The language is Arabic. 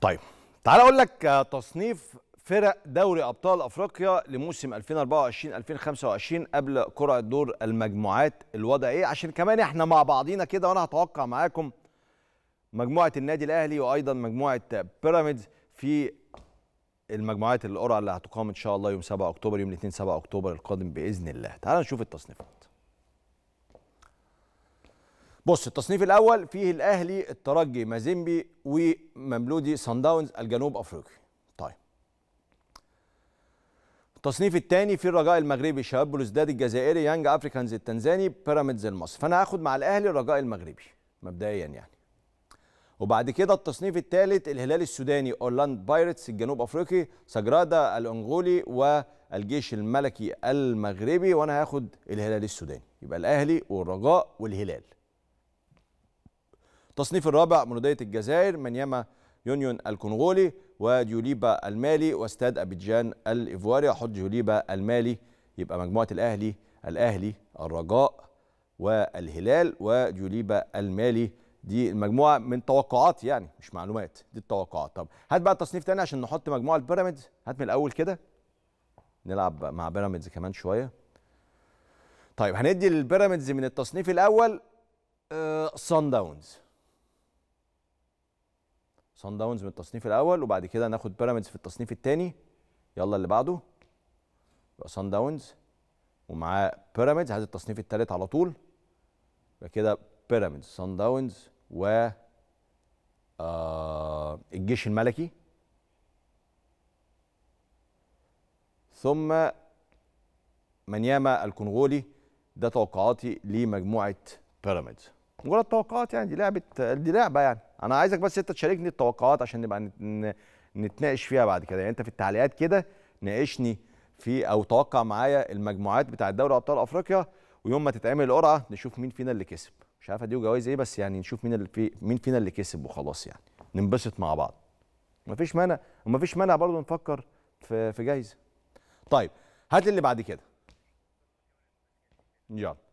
طيب تعال اقول لك آه، تصنيف فرق دوري ابطال افريقيا لموسم 2024 2025 قبل قرعه دور المجموعات الوضع ايه عشان كمان احنا مع بعضينا كده وانا هتوقع معاكم مجموعه النادي الاهلي وايضا مجموعه بيراميدز في المجموعات القرعه اللي هتقام ان شاء الله يوم 7 اكتوبر يوم الاثنين 7 اكتوبر القادم باذن الله تعال نشوف التصنيفات بص التصنيف الاول فيه الاهلي الترجي مازيمبي ومملودي سان داونز الجنوب افريقي طيب التصنيف الثاني فيه الرجاء المغربي شباب بلوزداد الجزائري يانج افريكانز التنزاني بيراميدز المصري فانا هاخد مع الاهلي الرجاء المغربي مبدئيا يعني وبعد كده التصنيف الثالث الهلال السوداني اورلاند بايرتس الجنوب افريقي سجرادا الانغولي والجيش الملكي المغربي وانا هاخد الهلال السوداني يبقى الاهلي والرجاء والهلال التصنيف الرابع مولودية الجزائر منياما يونيون الكونغولي وديوليبا المالي واستاد ابيجان الايفواري أحط ديوليبا المالي يبقى مجموعه الاهلي الاهلي الرجاء والهلال وديوليبا المالي دي المجموعه من توقعات يعني مش معلومات دي التوقعات طب هات بقى التصنيف تاني عشان نحط مجموعه البيراميدز هات من الاول كده نلعب مع بيراميدز كمان شويه طيب هندي للبيراميدز من التصنيف الاول صن آه، داونز صن داونز من التصنيف الاول وبعد كده ناخد بيراميدز في التصنيف الثاني يلا اللي بعده يبقى صن داونز ومعاه بيراميدز هذا التصنيف الثالث على طول يبقى كده بيراميدز صن داونز و آه الجيش الملكي ثم منياما الكونغولي ده توقعاتي لمجموعه بيراميدز مجرد توقعات يعني دي لعبه دي لعبه يعني انا عايزك بس انت تشاركني التوقعات عشان نبقى نتناقش فيها بعد كده يعني انت في التعليقات كده ناقشني في او توقع معايا المجموعات بتاعه دوري ابطال افريقيا ويوم ما تتعمل القرعه نشوف مين فينا اللي كسب مش عارف اديله جوائز ايه بس يعني نشوف مين اللي في مين فينا اللي كسب وخلاص يعني ننبسط مع بعض مفيش مانع ومفيش مانع برضه نفكر في في جايزه طيب هات اللي بعد كده يلا